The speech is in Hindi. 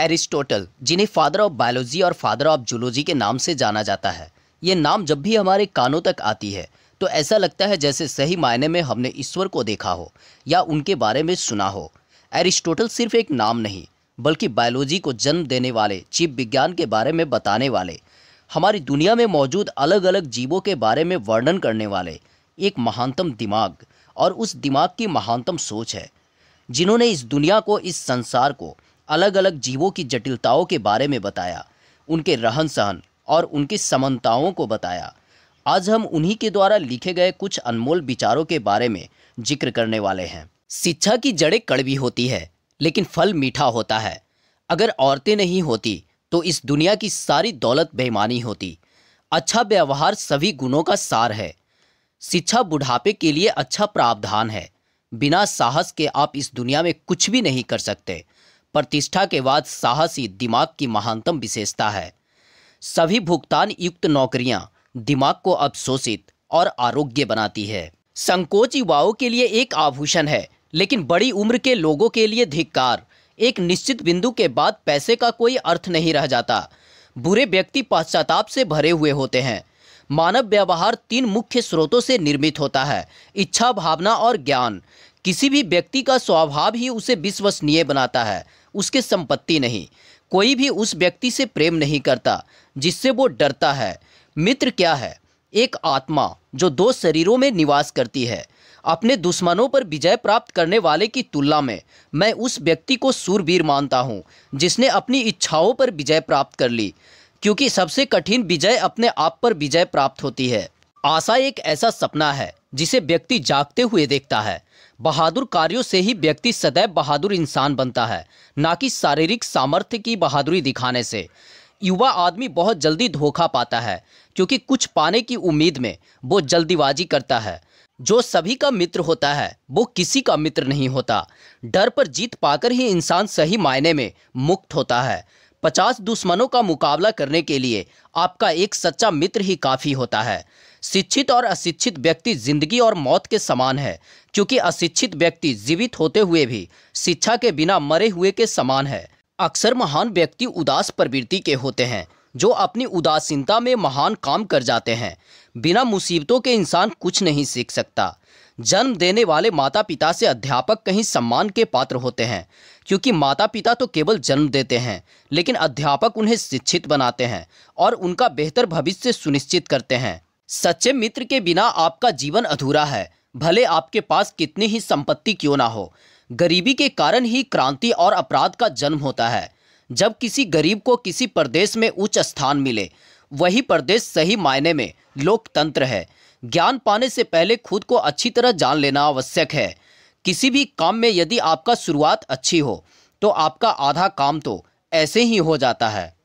एरिस्टोटल जिन्हें फादर ऑफ बायोलॉजी और फादर ऑफ जूलॉजी के नाम से जाना जाता है ये नाम जब भी हमारे कानों तक आती है तो ऐसा लगता है जैसे सही मायने में हमने ईश्वर को देखा हो या उनके बारे में सुना हो एरिस्टोटल सिर्फ एक नाम नहीं बल्कि बायोलॉजी को जन्म देने वाले जीव विज्ञान के बारे में बताने वाले हमारी दुनिया में मौजूद अलग अलग जीवों के बारे में वर्णन करने वाले एक महानतम दिमाग और उस दिमाग की महानतम सोच है जिन्होंने इस दुनिया को इस संसार को अलग अलग जीवों की जटिलताओं के बारे में बताया उनके रहन सहन और उनकी समानताओं को बताया आज हम उन्हीं के द्वारा लिखे गए कुछ अनमोल विचारों के बारे में जिक्र करने वाले हैं शिक्षा की जड़ें कड़वी होती है लेकिन फल मीठा होता है अगर औरतें नहीं होती तो इस दुनिया की सारी दौलत बेईमानी होती अच्छा व्यवहार सभी गुणों का सार है शिक्षा बुढ़ापे के लिए अच्छा प्रावधान है बिना साहस के आप इस दुनिया में कुछ भी नहीं कर सकते प्रतिष्ठा के बाद साहसी दिमाग की महानतम विशेषता है सभी भुगतान युक्त नौकरियां दिमाग को अवशोषित और आरोग्य बनाती है संकोच युवाओं के लिए एक आभूषण है लेकिन बड़ी उम्र के लोगों के लिए धिक्कार एक निश्चित बिंदु के बाद पैसे का कोई अर्थ नहीं रह जाता बुरे व्यक्ति पश्चाताप से भरे हुए होते हैं मानव व्यवहार तीन मुख्य स्रोतों से निर्मित होता है इच्छा भावना और ज्ञान किसी भी व्यक्ति का स्वभाव ही उसे विश्वसनीय बनाता है उसके संपत्ति नहीं कोई भी उस व्यक्ति से प्रेम नहीं करता जिससे वो डरता है मित्र क्या है एक आत्मा जो दो शरीरों में निवास करती है अपने दुश्मनों पर विजय प्राप्त करने वाले की तुलना में मैं उस व्यक्ति को सूरवीर मानता हूँ जिसने अपनी इच्छाओं पर विजय प्राप्त कर ली क्योंकि सबसे कठिन विजय अपने आप पर विजय प्राप्त होती है आशा एक ऐसा सपना है जिसे व्यक्ति जागते हुए देखता है बहादुर कार्यों से ही व्यक्ति सदैव बहादुर इंसान बनता है ना कि शारीरिक सामर्थ्य की बहादुरी दिखाने से युवा आदमी बहुत जल्दी धोखा पाता है क्योंकि कुछ पाने की उम्मीद में वो जल्दीबाजी करता है जो सभी का मित्र होता है वो किसी का मित्र नहीं होता डर पर जीत पाकर ही इंसान सही मायने में मुक्त होता है पचास दुश्मनों का मुकाबला करने के लिए आपका एक सच्चा मित्र ही काफ़ी होता है शिक्षित और अशिक्षित व्यक्ति जिंदगी और मौत के समान है क्योंकि अशिक्षित व्यक्ति जीवित होते हुए भी शिक्षा के बिना मरे हुए के समान है अक्सर महान व्यक्ति उदास प्रवृत्ति के होते हैं जो अपनी उदासीनता में महान काम कर जाते हैं बिना मुसीबतों के इंसान कुछ नहीं सीख सकता जन्म देने वाले माता पिता से अध्यापक कहीं सम्मान के पात्र होते हैं क्योंकि माता पिता तो केवल जन्म देते हैं लेकिन अध्यापक उन्हें शिक्षित बनाते हैं और उनका बेहतर भविष्य सुनिश्चित करते हैं सच्चे मित्र के बिना आपका जीवन अधूरा है भले आपके पास कितनी ही संपत्ति क्यों ना हो गरीबी के कारण ही क्रांति और अपराध का जन्म होता है जब किसी गरीब को किसी प्रदेश में उच्च स्थान मिले वही प्रदेश सही मायने में लोकतंत्र है ज्ञान पाने से पहले खुद को अच्छी तरह जान लेना आवश्यक है किसी भी काम में यदि आपका शुरुआत अच्छी हो तो आपका आधा काम तो ऐसे ही हो जाता है